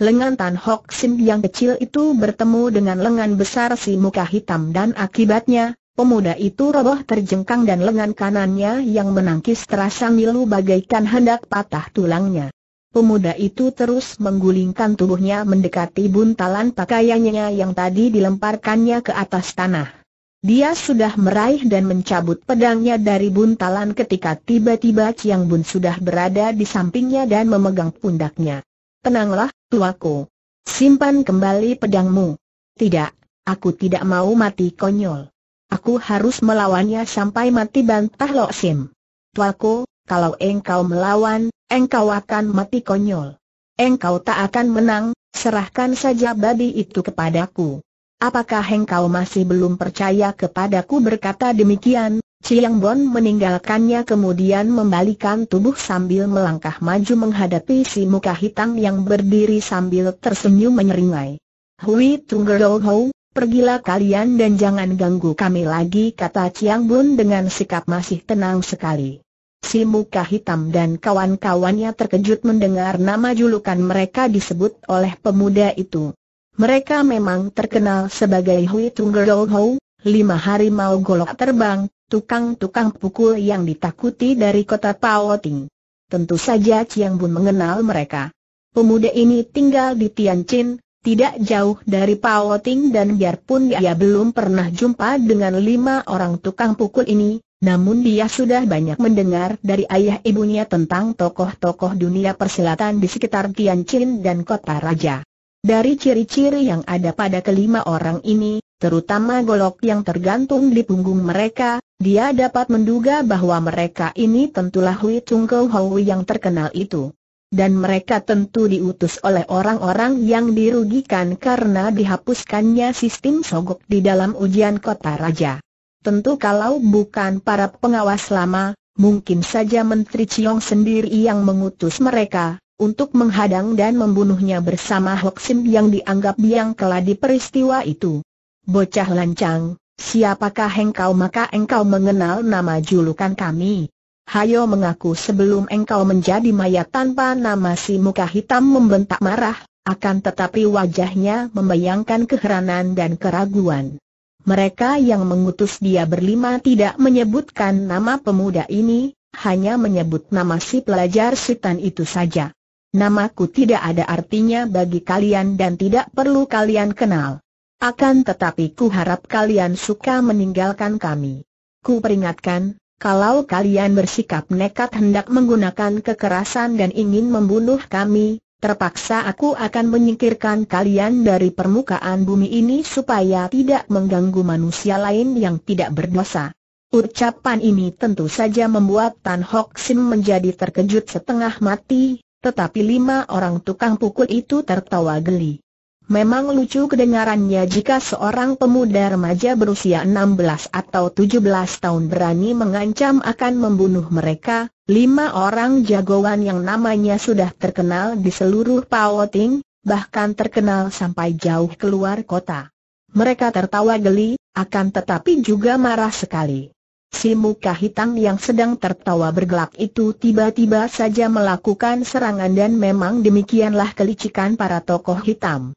Lengan Tan Hock Sin yang kecil itu bertemu dengan lengan besar si muka hitam dan akibatnya, Pemuda itu roboh terjengkang dan lengan kanannya yang menangkis terasa milu bagaikan hendak patah tulangnya. Pemuda itu terus menggulingkan tubuhnya mendekati buntalan pakaiannya yang tadi dilemparkannya ke atas tanah. Dia sudah meraih dan mencabut pedangnya dari buntalan ketika tiba-tiba Ciang Bun sudah berada di sampingnya dan memegang pundaknya. Tenanglah, tuaku. Simpan kembali pedangmu. Tidak, aku tidak mau mati konyol. Aku harus melawannya sampai mati bantah Lo Sim. Tuaku, kalau engkau melawan, Engkau akan mati konyol. Engkau tak akan menang, serahkan saja babi itu kepadaku. Apakah engkau masih belum percaya kepadaku berkata demikian, Chiang Bon meninggalkannya kemudian membalikan tubuh sambil melangkah maju menghadapi si muka hitam yang berdiri sambil tersenyum menyeringai. Hui Tunggerol Ho, pergilah kalian dan jangan ganggu kami lagi kata Chiang Bon dengan sikap masih tenang sekali. Si muka hitam dan kawan-kawannya terkejut mendengar nama julukan mereka disebut oleh pemuda itu. Mereka memang terkenal sebagai Hui Tunggerol Hou, lima harimau golok terbang, tukang-tukang pukul yang ditakuti dari kota Paoting. Tentu saja Chiang Bun mengenal mereka. Pemuda ini tinggal di Tianjin, tidak jauh dari Paoting dan biarpun dia belum pernah jumpa dengan lima orang tukang pukul ini, namun dia sudah banyak mendengar dari ayah ibunya tentang tokoh-tokoh dunia persilatan di sekitar Tianjin dan kota raja. Dari ciri-ciri yang ada pada kelima orang ini, terutama golok yang tergantung di punggung mereka, dia dapat menduga bahwa mereka ini tentulah Hui Chung Hui yang terkenal itu dan mereka tentu diutus oleh orang-orang yang dirugikan karena dihapuskannya sistem sogok di dalam ujian kota raja. Tentu kalau bukan para pengawas lama, mungkin saja Menteri Ciong sendiri yang mengutus mereka, untuk menghadang dan membunuhnya bersama Hok Sim yang dianggap biang telah di peristiwa itu. Bocah lancang, siapakah engkau maka engkau mengenal nama julukan kami? Hayo mengaku sebelum engkau menjadi mayat tanpa nama si muka hitam membentak marah, akan tetapi wajahnya membayangkan keheranan dan keraguan. Mereka yang mengutus dia berlima tidak menyebutkan nama pemuda ini, hanya menyebut nama si pelajar setan itu saja. Namaku tidak ada artinya bagi kalian dan tidak perlu kalian kenal. Akan tetapi ku harap kalian suka meninggalkan kami. Ku peringatkan, kalau kalian bersikap nekat hendak menggunakan kekerasan dan ingin membunuh kami, Terpaksa aku akan menyingkirkan kalian dari permukaan bumi ini supaya tidak mengganggu manusia lain yang tidak berdosa. Ucapan ini tentu saja membuat Tan Hock Sim menjadi terkejut setengah mati, tetapi lima orang tukang pukul itu tertawa geli. Memang lucu kedengarannya jika seorang pemuda remaja berusia 16 atau 17 tahun berani mengancam akan membunuh mereka, lima orang jagoan yang namanya sudah terkenal di seluruh Paoting, bahkan terkenal sampai jauh keluar kota. Mereka tertawa geli, akan tetapi juga marah sekali. Si muka hitam yang sedang tertawa bergelak itu tiba-tiba saja melakukan serangan dan memang demikianlah kelicikan para tokoh hitam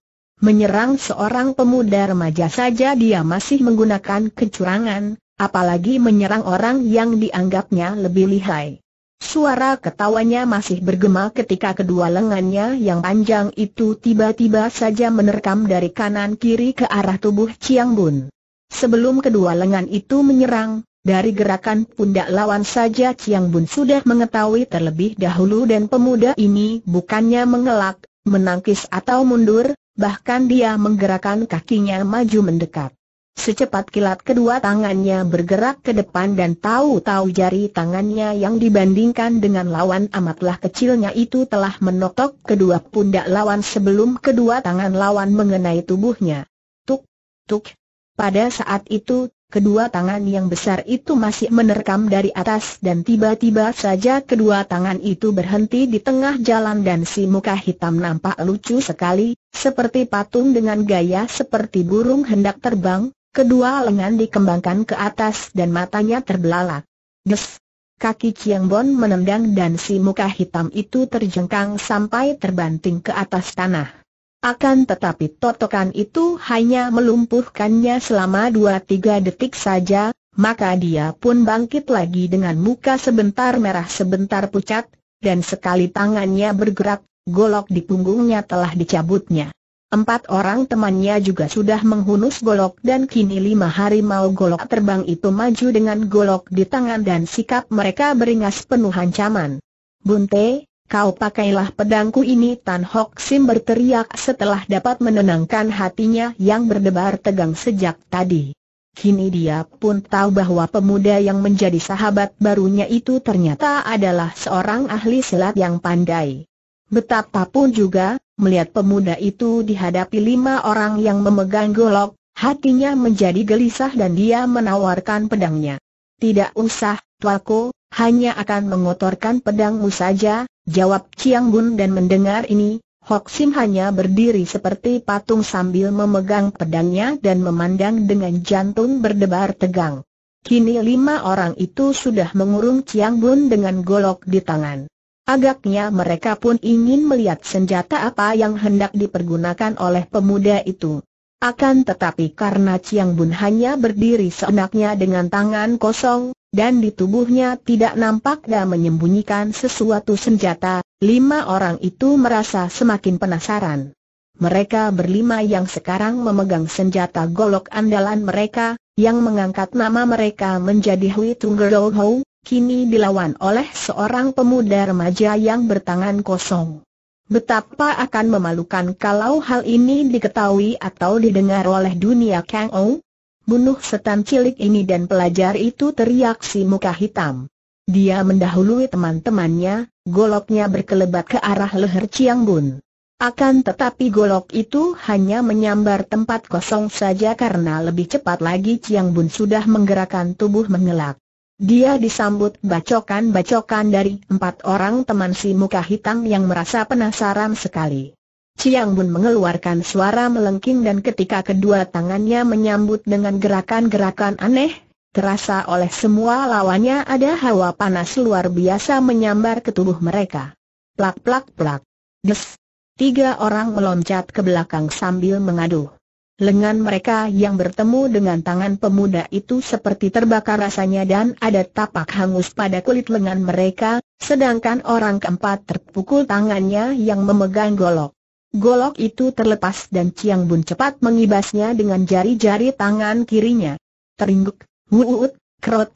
menyerang seorang pemuda remaja saja dia masih menggunakan kecurangan, apalagi menyerang orang yang dianggapnya lebih lihai. Suara ketawanya masih bergema ketika kedua lengannya yang panjang itu tiba-tiba saja menerkam dari kanan kiri ke arah tubuh Chiang Bun. Sebelum kedua lengan itu menyerang, dari gerakan pundak lawan saja Chiang Bun sudah mengetahui terlebih dahulu dan pemuda ini bukannya mengelak, menangkis atau mundur, bahkan dia menggerakkan kakinya maju mendekat. Secepat kilat kedua tangannya bergerak ke depan dan tahu-tahu jari tangannya yang dibandingkan dengan lawan amatlah kecilnya itu telah menotok kedua pundak lawan sebelum kedua tangan lawan mengenai tubuhnya. Tuk, tuk. Pada saat itu, kedua tangan yang besar itu masih menerkam dari atas dan tiba-tiba saja kedua tangan itu berhenti di tengah jalan dan si muka hitam nampak lucu sekali, seperti patung dengan gaya seperti burung hendak terbang, kedua lengan dikembangkan ke atas dan matanya terbelalak. Des! Kaki Chiang Bon menendang dan si muka hitam itu terjengkang sampai terbanting ke atas tanah. Akan tetapi totokan itu hanya melumpuhkannya selama dua tiga detik saja, maka dia pun bangkit lagi dengan muka sebentar merah sebentar pucat, dan sekali tangannya bergerak, golok di punggungnya telah dicabutnya. Empat orang temannya juga sudah menghunus golok dan kini lima hari mau golok terbang itu maju dengan golok di tangan dan sikap mereka beringas penuh ancaman. Bunte, Kau pakailah pedangku ini Tan Hok Sim berteriak setelah dapat menenangkan hatinya yang berdebar tegang sejak tadi. Kini dia pun tahu bahwa pemuda yang menjadi sahabat barunya itu ternyata adalah seorang ahli silat yang pandai. Betapapun juga, melihat pemuda itu dihadapi lima orang yang memegang golok, hatinya menjadi gelisah dan dia menawarkan pedangnya. Tidak usah, Tuaku, hanya akan mengotorkan pedangmu saja, jawab Chiang Bun dan mendengar ini, Hok Sim hanya berdiri seperti patung sambil memegang pedangnya dan memandang dengan jantung berdebar tegang. Kini lima orang itu sudah mengurung Chiang Bun dengan golok di tangan. Agaknya mereka pun ingin melihat senjata apa yang hendak dipergunakan oleh pemuda itu. Akan tetapi karena Chiang Bun hanya berdiri seenaknya dengan tangan kosong, dan di tubuhnya tidak nampaknya menyembunyikan sesuatu senjata, lima orang itu merasa semakin penasaran. Mereka berlima yang sekarang memegang senjata golok andalan mereka, yang mengangkat nama mereka menjadi Hui Tunggerol Hou, kini dilawan oleh seorang pemuda remaja yang bertangan kosong. Betapa akan memalukan kalau hal ini diketahui atau didengar oleh dunia Kang Ou. Bunuh setan cilik ini dan pelajar itu teriak si muka hitam. Dia mendahului teman-temannya, goloknya berkelebat ke arah leher Chiang Bun. Akan tetapi golok itu hanya menyambar tempat kosong saja karena lebih cepat lagi Chiang Bun sudah menggerakkan tubuh mengelak. Dia disambut bacokan-bacokan dari empat orang teman si muka hitam yang merasa penasaran sekali. Chiang Bun mengeluarkan suara melengking dan ketika kedua tangannya menyambut dengan gerakan-gerakan aneh, terasa oleh semua lawannya ada hawa panas luar biasa menyambar ke tubuh mereka. Plak plak plak. Des. Tiga orang meloncat ke belakang sambil mengaduh. Lengan mereka yang bertemu dengan tangan pemuda itu seperti terbakar rasanya dan ada tapak hangus pada kulit lengan mereka, sedangkan orang keempat terpukul tangannya yang memegang golok. Golok itu terlepas dan Ciang Bun cepat mengibasnya dengan jari-jari tangan kirinya. Teringguk, wuut, krot.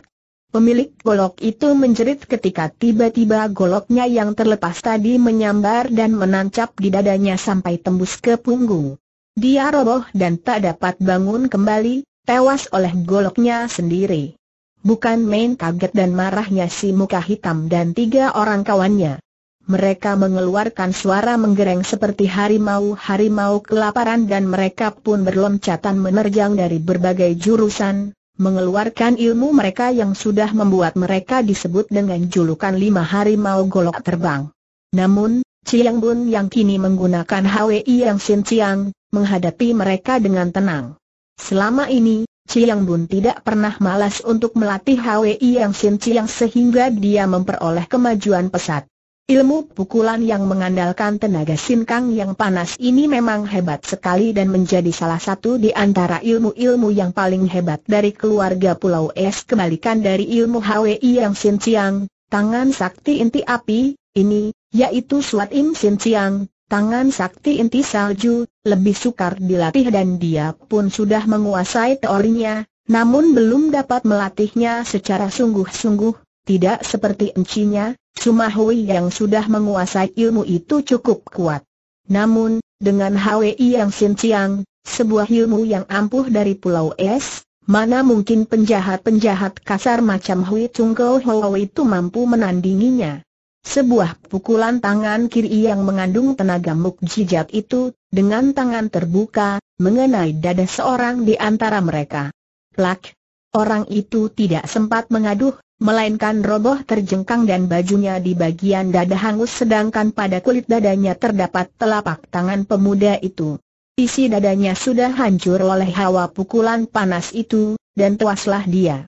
Pemilik golok itu menjerit ketika tiba-tiba goloknya yang terlepas tadi menyambar dan menancap di dadanya sampai tembus ke punggung. Dia roboh dan tak dapat bangun kembali, tewas oleh goloknya sendiri. Bukan main kaget dan marahnya si muka hitam dan tiga orang kawannya. Mereka mengeluarkan suara menggereng seperti harimau-harimau kelaparan dan mereka pun berloncatan menerjang dari berbagai jurusan, mengeluarkan ilmu mereka yang sudah membuat mereka disebut dengan julukan lima harimau golok terbang. Namun, Chiang Bun yang kini menggunakan HWI yang Sin Chiang, menghadapi mereka dengan tenang. Selama ini, Chiang Bun tidak pernah malas untuk melatih HWI yang Sin Chiang sehingga dia memperoleh kemajuan pesat. Ilmu pukulan yang mengandalkan tenaga sinkang yang panas ini memang hebat sekali dan menjadi salah satu di antara ilmu-ilmu yang paling hebat dari keluarga Pulau Es kebalikan dari ilmu HWI yang Sin Chiang, tangan sakti inti api, ini, yaitu Suat Im Sin Chiang, Tangan sakti inti salju, lebih sukar dilatih dan dia pun sudah menguasai teorinya, namun belum dapat melatihnya secara sungguh-sungguh, tidak seperti encinya, Sumahui yang sudah menguasai ilmu itu cukup kuat. Namun, dengan Hwi yang sinciang, sebuah ilmu yang ampuh dari Pulau Es, mana mungkin penjahat-penjahat kasar macam Hui Chung Kau itu mampu menandinginya. Sebuah pukulan tangan kiri yang mengandung tenaga mukjizat itu, dengan tangan terbuka, mengenai dada seorang di antara mereka. Plak! Orang itu tidak sempat mengaduh, melainkan roboh terjengkang dan bajunya di bagian dada hangus sedangkan pada kulit dadanya terdapat telapak tangan pemuda itu. Isi dadanya sudah hancur oleh hawa pukulan panas itu, dan tuaslah dia.